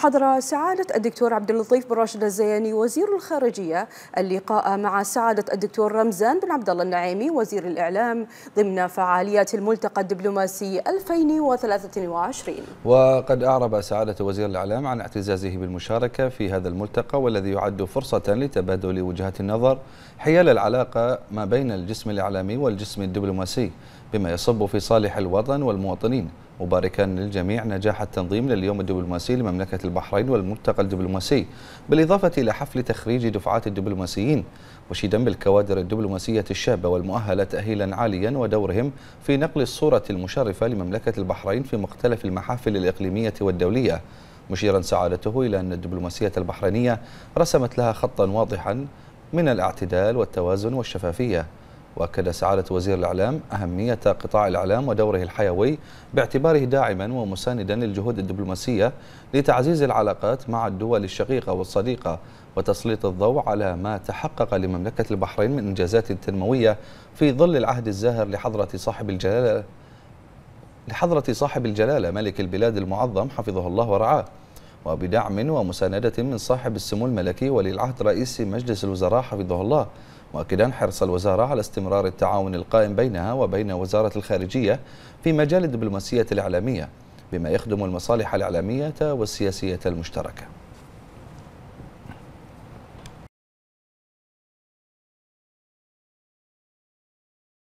حضر سعادة الدكتور عبد اللطيف بن راشد الزياني وزير الخارجية اللقاء مع سعادة الدكتور رمزان بن عبد الله النعيمي وزير الإعلام ضمن فعاليات الملتقى الدبلوماسي 2023 وقد أعرب سعادة وزير الإعلام عن اعتزازه بالمشاركة في هذا الملتقى والذي يعد فرصة لتبادل وجهات النظر حيال العلاقة ما بين الجسم الإعلامي والجسم الدبلوماسي بما يصب في صالح الوطن والمواطنين مباركا للجميع نجاح التنظيم لليوم الدبلوماسي لمملكة البحرين والملتقى الدبلوماسي بالإضافة إلى حفل تخريج دفعات الدبلوماسيين مشيدا بالكوادر الدبلوماسية الشابة والمؤهلة تأهيلا عاليا ودورهم في نقل الصورة المشرفة لمملكة البحرين في مختلف المحافل الإقليمية والدولية مشيرا سعادته إلى أن الدبلوماسية البحرينية رسمت لها خطا واضحا من الاعتدال والتوازن والشفافية واكد سعاده وزير الاعلام اهميه قطاع الاعلام ودوره الحيوي باعتباره داعما ومساندا للجهود الدبلوماسيه لتعزيز العلاقات مع الدول الشقيقه والصديقه وتسليط الضوء على ما تحقق لمملكه البحرين من انجازات تنمويه في ظل العهد الزاهر لحضره صاحب الجلاله لحضره صاحب الجلاله ملك البلاد المعظم حفظه الله ورعاه وبدعم ومساندة من صاحب السمو الملكي ولي العهد رئيس مجلس الوزراء حفظه الله مؤكدا حرص الوزارة على استمرار التعاون القائم بينها وبين وزارة الخارجية في مجال الدبلوماسية الإعلامية بما يخدم المصالح الإعلامية والسياسية المشتركة